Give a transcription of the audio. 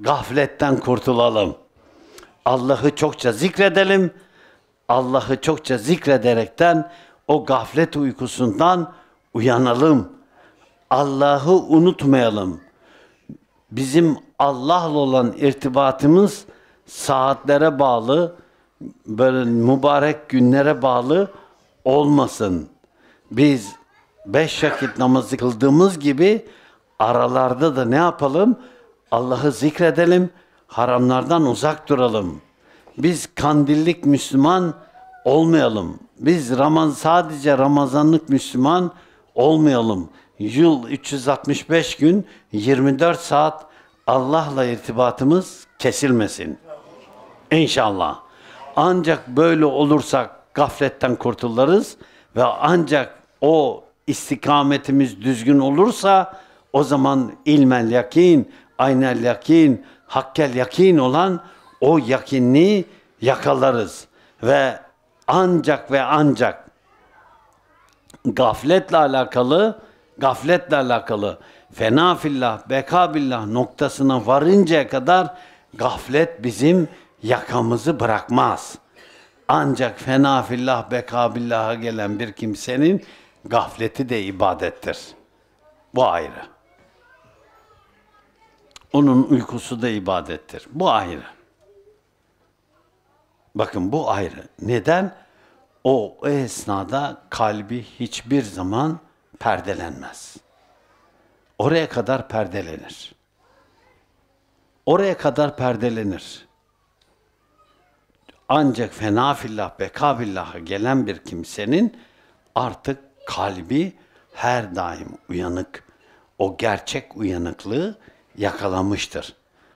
Gafletten kurtulalım. Allah'ı çokça zikredelim. Allah'ı çokça zikrederekten o gaflet uykusundan uyanalım. Allah'ı unutmayalım. Bizim Allah'la olan irtibatımız saatlere bağlı, böyle mübarek günlere bağlı olmasın. Biz beş vakit namazı kıldığımız gibi aralarda da ne yapalım? Allah'ı zikredelim, haramlardan uzak duralım. Biz kandillik Müslüman olmayalım. Biz Ramazan sadece Ramazanlık Müslüman olmayalım. Yıl 365 gün 24 saat Allah'la irtibatımız kesilmesin. İnşallah. Ancak böyle olursak gafletten kurtuluruz ve ancak o istikametimiz düzgün olursa o zaman ilmel yakin aynel yakin, hakkel yakin olan o yakinliği yakalarız. Ve ancak ve ancak gafletle alakalı, gafletle alakalı fena fillah, beka billah noktasına varıncaya kadar gaflet bizim yakamızı bırakmaz. Ancak fena fillah, beka billah'a gelen bir kimsenin gafleti de ibadettir. Bu ayrı. Onun uykusu da ibadettir. Bu ayrı. Bakın bu ayrı. Neden? O, o esnada kalbi hiçbir zaman perdelenmez. Oraya kadar perdelenir. Oraya kadar perdelenir. Ancak fena fillah beka billaha gelen bir kimsenin artık kalbi her daim uyanık. O gerçek uyanıklığı yakalamıştır.